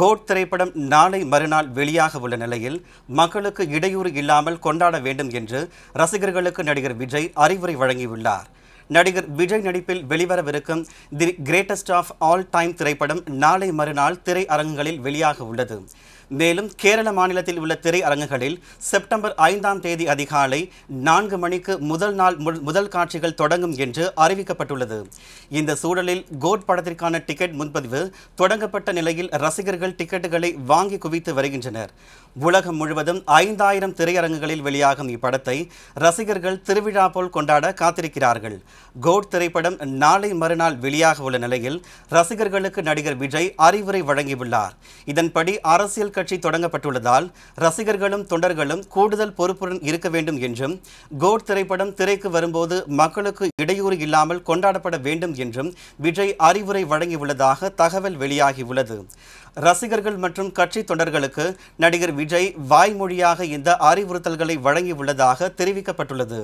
code திரைப்படம் நாளை மறுநாள் வெளியாக உள்ள நிலையில் மக்களுக்கு இடையூறு இல்லாமல் கொண்டாட வேண்டும் என்று ரசிகர்களுக்கு நடிகர் விஜய் அறிவுரை வழங்கியுள்ளார் நடிகர் விஜய் நடிப்பில் வெளிவரவிருக்கும் the greatest of all time திரைப்படம் நாளை மறுநாள் திரையரங்குகளில் வெளியாக உள்ளது மேலும் கேரள மாநிலத்தில் உள்ள திரையரங்குகளில் செப்டம்பர் ஐந்தாம் தேதி அதிகாலை நான்கு மணிக்கு முதல் நாள் முதல் காட்சிகள் தொடங்கும் என்று அறிவிக்கப்பட்டுள்ளது இந்த சூழலில் கோட் படத்திற்கான டிக்கெட் முன்பதிவு தொடங்கப்பட்ட நிலையில் ரசிகர்கள் டிக்கெட்டுகளை வாங்கி குவித்து வருகின்றனர் உலகம் முழுவதும் ஐந்தாயிரம் திரையரங்குகளில் வெளியாகும் இப்படத்தை ரசிகர்கள் திருவிழா போல் கொண்டாட காத்திருக்கிறார்கள் கோட் திரைப்படம் நாளை மறுநாள் வெளியாக உள்ள நிலையில் ரசிகர்களுக்கு நடிகர் விஜய் அறிவுரை வழங்கியுள்ளார் இதன்படி அரசியல் கட்சி தொடங்கப்பட்டுள்ளதால் ரசிகர்களும் தொண்டர்களும் கூடுதல் பொறுப்புடன் இருக்க வேண்டும் என்றும் கோட் திரைப்படம் திரைக்கு வரும்போது மக்களுக்கு இடையூறு இல்லாமல் கொண்டாடப்பட வேண்டும் என்றும் விஜய் அறிவுரை வழங்கியுள்ளதாக தகவல் வெளியாகியுள்ளது ரசிகர்கள் மற்றும் கட்சி தொண்டர்களுக்கு நடிகர் விஜய் வாய்மொழியாக இந்த அறிவுறுத்தல்களை வழங்கியுள்ளதாக தெரிவிக்கப்பட்டுள்ளது